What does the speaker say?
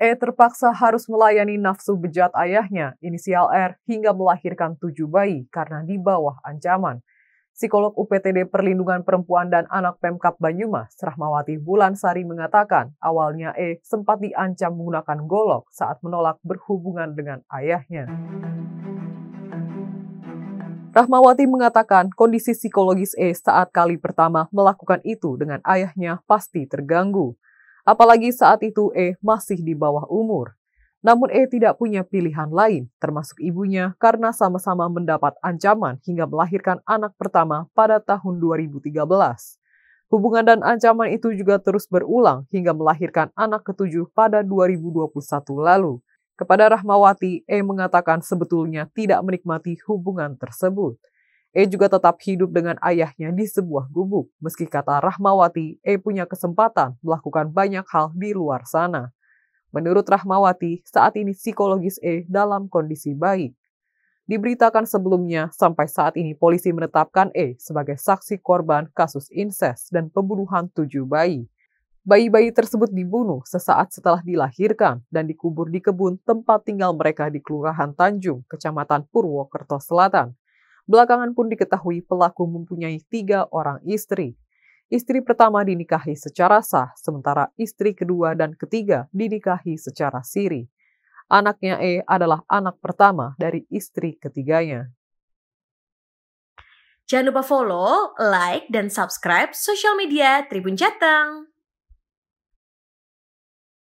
E terpaksa harus melayani nafsu bejat ayahnya, inisial R, hingga melahirkan tujuh bayi karena di bawah ancaman. Psikolog UPTD Perlindungan Perempuan dan Anak Pemkap Banyumas, Rahmawati Bulansari mengatakan awalnya E sempat diancam menggunakan golok saat menolak berhubungan dengan ayahnya. Rahmawati mengatakan kondisi psikologis E saat kali pertama melakukan itu dengan ayahnya pasti terganggu apalagi saat itu E masih di bawah umur. Namun E tidak punya pilihan lain, termasuk ibunya, karena sama-sama mendapat ancaman hingga melahirkan anak pertama pada tahun 2013. Hubungan dan ancaman itu juga terus berulang hingga melahirkan anak ketujuh pada 2021 lalu. Kepada Rahmawati, E mengatakan sebetulnya tidak menikmati hubungan tersebut. E juga tetap hidup dengan ayahnya di sebuah gubuk. Meski kata Rahmawati, E punya kesempatan melakukan banyak hal di luar sana. Menurut Rahmawati, saat ini psikologis E dalam kondisi baik. Diberitakan sebelumnya, sampai saat ini polisi menetapkan E sebagai saksi korban kasus inses dan pembunuhan tujuh bayi. Bayi-bayi tersebut dibunuh sesaat setelah dilahirkan dan dikubur di kebun tempat tinggal mereka di Kelurahan Tanjung, Kecamatan Purwokerto Selatan. Belakangan pun diketahui pelaku mempunyai tiga orang istri. Istri pertama dinikahi secara sah, sementara istri kedua dan ketiga dinikahi secara siri. Anaknya E adalah anak pertama dari istri ketiganya. Jangan lupa follow, like, dan subscribe sosial media Tribun Jateng.